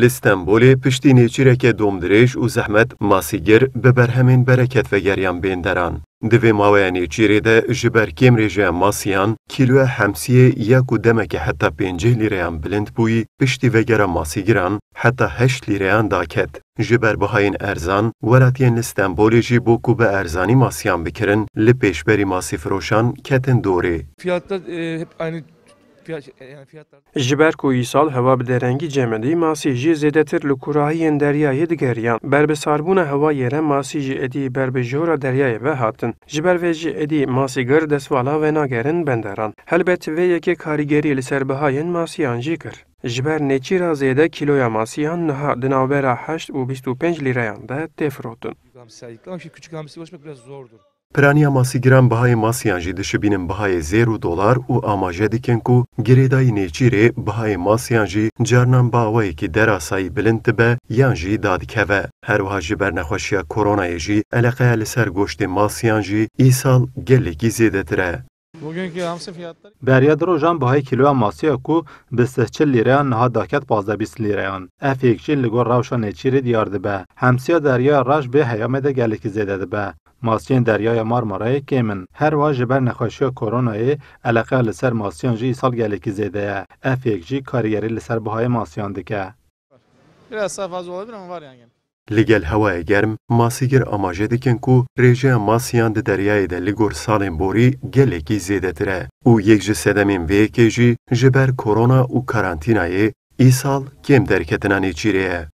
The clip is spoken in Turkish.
لستانبولê piştî nêçîreke domdirêj û zehmet masîgir bi berhemên bereketve geriyan bênderan. Di vê maweya nêçîrê de ji ber kêm rêjeya masiyan, kîloya e hemsiyê ya ku demeke heta pêncih lîreyan bilind bûyî, piştî vegera masîgiran heta heşt lîreyan daket. Ji ber bihayên erzan, welatiyên li Stenbolê jî bo ku bi erzanî masiyan bikirin, li pêşberî masî firoşan ketin dorê. Fiyatta e, e, Ji ber ku îsal heva bi derengî cemedî masî jî zêdetir li kurahiyên deryayê digeriyan. Berbesarbûna heva yere masî jî edî berbejora deryayê ve hatin. Ji ber vê jî edî masîgir benderan. Helbet vê yekê karîgerî li serbihayên masiyan jikir. Jiber Ji ber nêçîra zêde kiloya masiyan niha di navbera 8 û 25 lîreyan de tê Küçük hamsi ulaşmak biraz zordur. Praniyamasi gram bahayê masiyan jî dişibînin bahayê zêr û dolar u amaje dikin ku girêdayî nêçîrê bahayê masiyan jî carnan bi awayekî derasayî bilind dibe yan jî dadikeve. Herwiha ji ber nexweşiya koronayê jî eleqeya li ser goştê masiyan jî îsal gelekî zêdetir e. Bugünkü hamsi fiyatları... Beriya dirojan bahayê kiloya masiya ku bi sehçil lirayan daket pazda bîs lirayan. Ev yekçî li gor rewşa nêçîrê diyar derya raj bi heyame de gelekî zêde ماسیان دریای مارمارای کمن هر وا جبر نخوشی کرونا علاقه لسر ماسیان جی سال گلکی زیده اف یک جی کاریری لسر بهای ماسیان دکه لگل هوای گرم ماسیگر آماجه دکن کو ریجه ماسیان در دریای ده لگور سالن بوری گلکی زیده تره او یک جی سدمین که جی جبر کرونا و کارانتینای ایسال کم درکتنانی چیره